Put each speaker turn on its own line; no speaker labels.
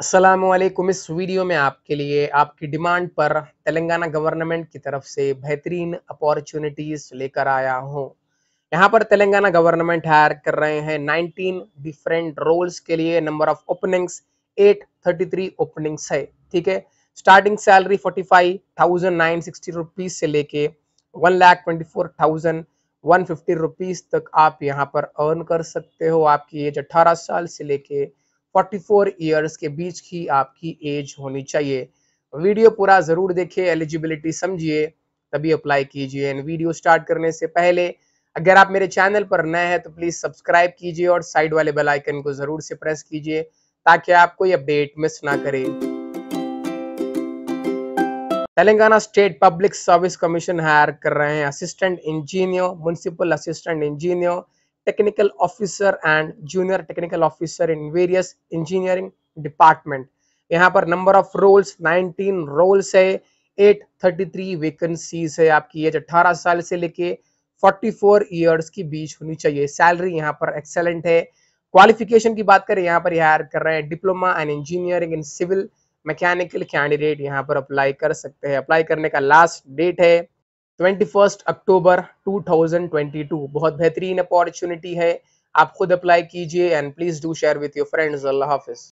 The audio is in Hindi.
असलम इस वीडियो में आपके लिए आपकी डिमांड पर तेलंगाना गवर्नमेंट की तरफ से बेहतरीन अपॉर्चुनिटीज़ लेकर आया हूँ यहाँ पर तेलंगाना गवर्नमेंट हायर कर रहे हैं 19 डिफरेंट रोल्स के लिए नंबर ऑफ ओपनिंग्स 833 ओपनिंग्स है ठीक है स्टार्टिंग सैलरी 45,960 थाउजेंड से लेके 1,24,150 रुपीस तक आप यहाँ पर अर्न कर सकते हो आपकी एज अठारह साल से लेके 44 इयर्स के बीच की आपकी एज होनी चाहिए वीडियो पूरा ज़रूर देखिए एलिजिबिलिटी समझिए तभी अप्लाई कीजिए एंड वीडियो स्टार्ट करने से पहले अगर आप मेरे चैनल पर नए हैं तो प्लीज़ सब्सक्राइब कीजिए और साइड वाले बेल आइकन को ज़रूर से प्रेस कीजिए ताकि आप कोई अपडेट मिस ना करें Telangana state public service commission hire कर रहे हैं assistant engineer municipal assistant engineer technical officer and junior technical officer in various engineering department यहाँ पर नंबर ऑफ रोल्स 19 रोल्स है 833 वैकेंसीज है आपकी एज 18 साल से लेके 44 इयर्स की बीच होनी चाहिए सैलरी यहाँ पर एक्सेलेंट है क्वालिफिकेशन की बात करें यहाँ पर हायर कर रहे हैं diploma and engineering in civil mechanical candidate यहाँ पर अप्लाई कर सकते हैं अप्लाई करने का लास्ट डेट है ट्वेंटी अक्टूबर 2022 बहुत बेहतरीन अपॉर्चुनिटी है आप खुद अप्लाई कीजिए and please do share with your friends अल्लाह हाफिज